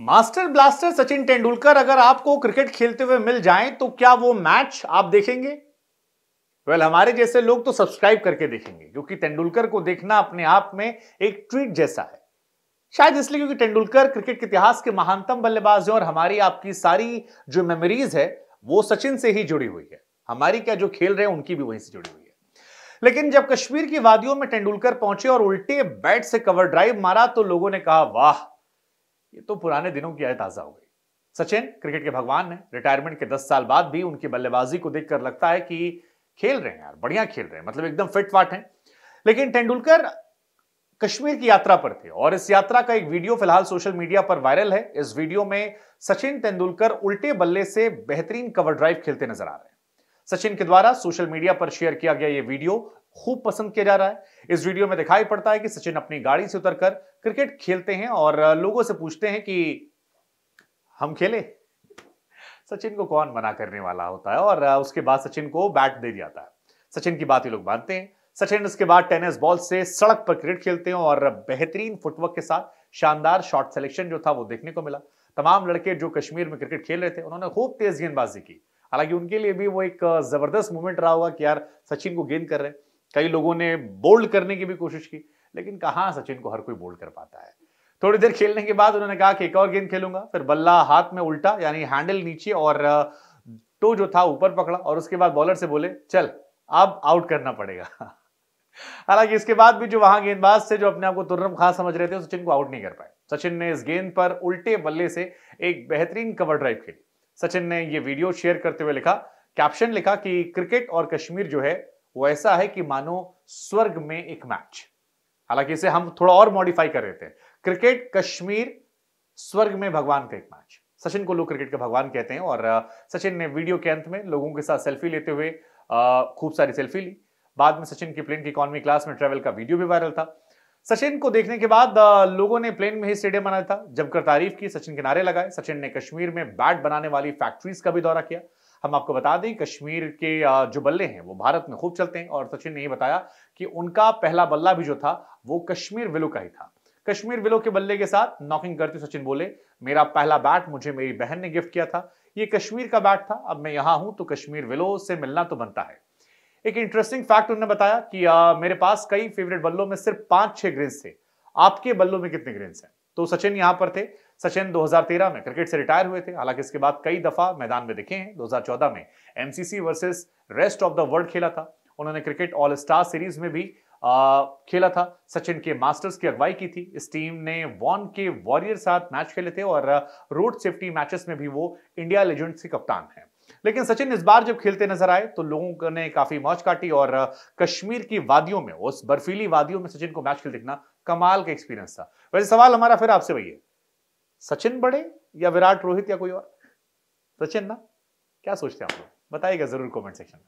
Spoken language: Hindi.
मास्टर ब्लास्टर सचिन तेंदुलकर अगर आपको क्रिकेट खेलते हुए मिल जाएं तो क्या वो मैच आप देखेंगे वेल well, हमारे जैसे लोग तो सब्सक्राइब करके देखेंगे क्योंकि तेंदुलकर को देखना अपने आप में एक ट्रीट जैसा है शायद इसलिए क्योंकि तेंदुलकर क्रिकेट के इतिहास के महानतम बल्लेबाज हैं और हमारी आपकी सारी जो मेमोरीज है वो सचिन से ही जुड़ी हुई है हमारी क्या जो खेल रहे हैं उनकी भी वहीं से जुड़ी हुई है लेकिन जब कश्मीर की वादियों में तेंदुलकर पहुंचे और उल्टे बैट से कवर ड्राइव मारा तो लोगों ने कहा वाह ये तो पुराने दिनों की याद ताज़ा हो गई सचिन क्रिकेट के भगवान ने रिटायरमेंट के दस साल बाद भी उनकी बल्लेबाजी को देखकर लगता है कि खेल रहे हैं यार बढ़िया खेल रहे हैं मतलब एकदम फिट फाट हैं लेकिन तेंदुलकर कश्मीर की यात्रा पर थे और इस यात्रा का एक वीडियो फिलहाल सोशल मीडिया पर वायरल है इस वीडियो में सचिन तेंदुलकर उल्टे बल्ले से बेहतरीन कवर ड्राइव खेलते नजर आ रहे हैं सचिन के द्वारा सोशल मीडिया पर शेयर किया गया यह वीडियो खूब पसंद किया जा रहा है इस वीडियो में दिखाई पड़ता है कि सचिन अपनी गाड़ी से उतरकर क्रिकेट खेलते हैं और लोगों से पूछते हैं कि हम खेले सचिन को कौन मना करने वाला होता है और उसके बाद सचिन को बैट दे जाता है सचिन की बात ये लोग मानते हैं सचिन इसके बाद टेनिस बॉल से सड़क पर क्रिकेट खेलते हैं और बेहतरीन फुटवर्क के साथ शानदार शॉट सिलेक्शन जो था वो देखने को मिला तमाम लड़के जो कश्मीर में क्रिकेट खेल रहे थे उन्होंने खूब तेज गेंदबाजी की हालांकि उनके लिए भी वो एक जबरदस्त मूवमेंट रहा होगा कि यार सचिन को गेंद कर रहे हैं कई लोगों ने बोल्ड करने की भी कोशिश की लेकिन कहाँ सचिन को हर कोई बोल्ड कर पाता है थोड़ी देर खेलने के बाद उन्होंने कहा कि एक और गेंद खेलूंगा फिर बल्ला हाथ में उल्टा यानी हैंडल नीचे और टो जो था ऊपर पकड़ा और उसके बाद बॉलर से बोले चल अब आउट करना पड़ेगा हालांकि इसके बाद भी जो वहां गेंदबाज थे जो अपने आप को तुर्रम खास समझ रहे थे सचिन को आउट नहीं कर पाए सचिन ने इस गेंद पर उल्टे बल्ले से एक बेहतरीन कवर ड्राइव खेली सचिन ने यह वीडियो शेयर करते हुए लिखा कैप्शन लिखा कि क्रिकेट और कश्मीर जो है वो ऐसा है कि मानो स्वर्ग में एक मैच हालांकि इसे हम थोड़ा और मॉडिफाई कर रहे थे क्रिकेट कश्मीर स्वर्ग में भगवान का एक मैच सचिन को लोग क्रिकेट का भगवान कहते हैं और सचिन ने वीडियो के अंत में लोगों के साथ सेल्फी लेते हुए खूब सारी सेल्फी ली बाद में सचिन की प्लेन की इकोनॉमी क्लास में ट्रेवल का वीडियो भी वायरल था सचिन को देखने के बाद लोगों ने प्लेन में ही स्टेडियम बनाया था जमकर तारीफ की सचिन के नारे लगाए सचिन ने कश्मीर में बैट बनाने वाली फैक्ट्रीज का भी दौरा किया हम आपको बता दें कश्मीर के जो बल्ले हैं वो भारत में खूब चलते हैं और सचिन ने ये बताया कि उनका पहला बल्ला भी जो था वो कश्मीर विलो का ही था कश्मीर विलो के बल्ले के साथ नॉकिंग करते सचिन बोले मेरा पहला बैट मुझे मेरी बहन ने गिफ्ट किया था ये कश्मीर का बैट था अब मैं यहां हूं तो कश्मीर विलो से मिलना तो बनता है एक इंटरेस्टिंग फैक्ट उन्होंने बताया कि आ, मेरे पास कई फेवरेट बल्लों में सिर्फ पांच छह ग्रेन्स थे आपके बल्लों में कितने ग्रेन्स हैं तो सचिन यहां पर थे सचिन 2013 में क्रिकेट से रिटायर हुए थे हालांकि इसके बाद कई दफा मैदान में दिखे हैं 2014 में MCC versus rest of the world खेला था उन्होंने क्रिकेट ऑल स्टार सीरीज में भी आ, खेला था सचिन के मास्टर्स की अगुवाई की थी इस टीम ने वॉन के वॉरियर साथ मैच खेले थे और रोड सेफ्टी मैचेस में भी वो इंडिया लेजेंड्स के कप्तान हैं लेकिन सचिन इस बार जब खेलते नजर आए तो लोगों ने काफी मौज काटी और कश्मीर की वादियों में उस बर्फीली वादियों में सचिन को मैच खेल देखना कमाल का एक्सपीरियंस था वैसे सवाल हमारा फिर आपसे वही है सचिन बड़े या विराट रोहित या कोई और सचिन ना क्या सोचते हैं आप लोग बताइएगा जरूर कमेंट सेक्शन में